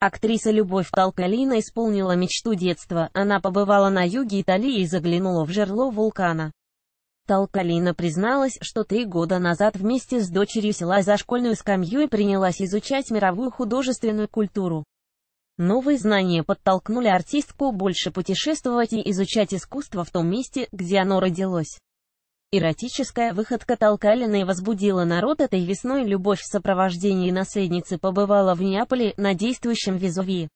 Актриса Любовь Талкалина исполнила мечту детства, она побывала на юге Италии и заглянула в жерло вулкана. Талкалина призналась, что три года назад вместе с дочерью села за школьную скамью и принялась изучать мировую художественную культуру. Новые знания подтолкнули артистку больше путешествовать и изучать искусство в том месте, где оно родилось. Эротическая выходка Толкалина и возбудила народ этой весной любовь в сопровождении наследницы побывала в Неаполе на действующем Везувии.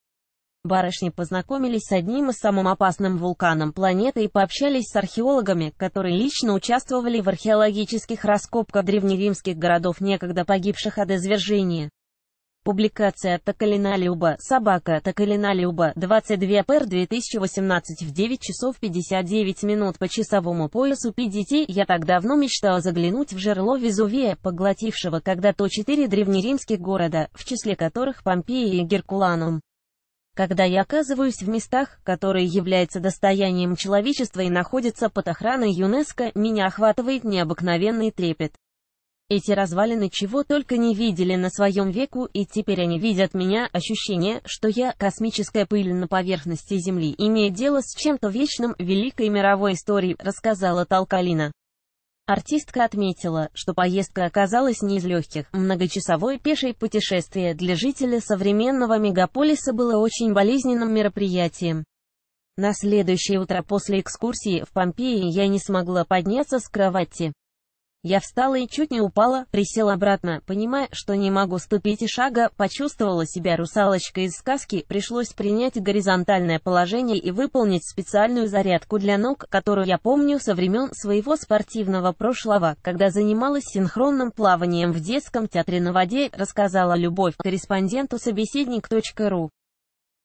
Барышни познакомились с одним из самым опасным вулканом планеты и пообщались с археологами, которые лично участвовали в археологических раскопках древнеримских городов, некогда погибших от извержения. Публикация Токалина Люба, собака Токалина Люба, 22 пр 2018 в 9 часов 59 минут по часовому поясу PDT. Я так давно мечтал заглянуть в жерло Везувия, поглотившего когда-то четыре древнеримских города, в числе которых Помпеи и Геркуланум. Когда я оказываюсь в местах, которые являются достоянием человечества и находятся под охраной ЮНЕСКО, меня охватывает необыкновенный трепет. Эти развалины чего только не видели на своем веку, и теперь они видят меня, ощущение, что я, космическая пыль на поверхности Земли, имея дело с чем-то вечным великой мировой истории, рассказала Толкалина. Артистка отметила, что поездка оказалась не из легких. Многочасовое пешее путешествие для жителя современного мегаполиса было очень болезненным мероприятием. На следующее утро после экскурсии в Помпеи я не смогла подняться с кровати. Я встала и чуть не упала, присел обратно, понимая, что не могу ступить и шага, почувствовала себя русалочкой из сказки, пришлось принять горизонтальное положение и выполнить специальную зарядку для ног, которую я помню со времен своего спортивного прошлого, когда занималась синхронным плаванием в детском театре на воде, рассказала Любовь корреспонденту собеседник.ру.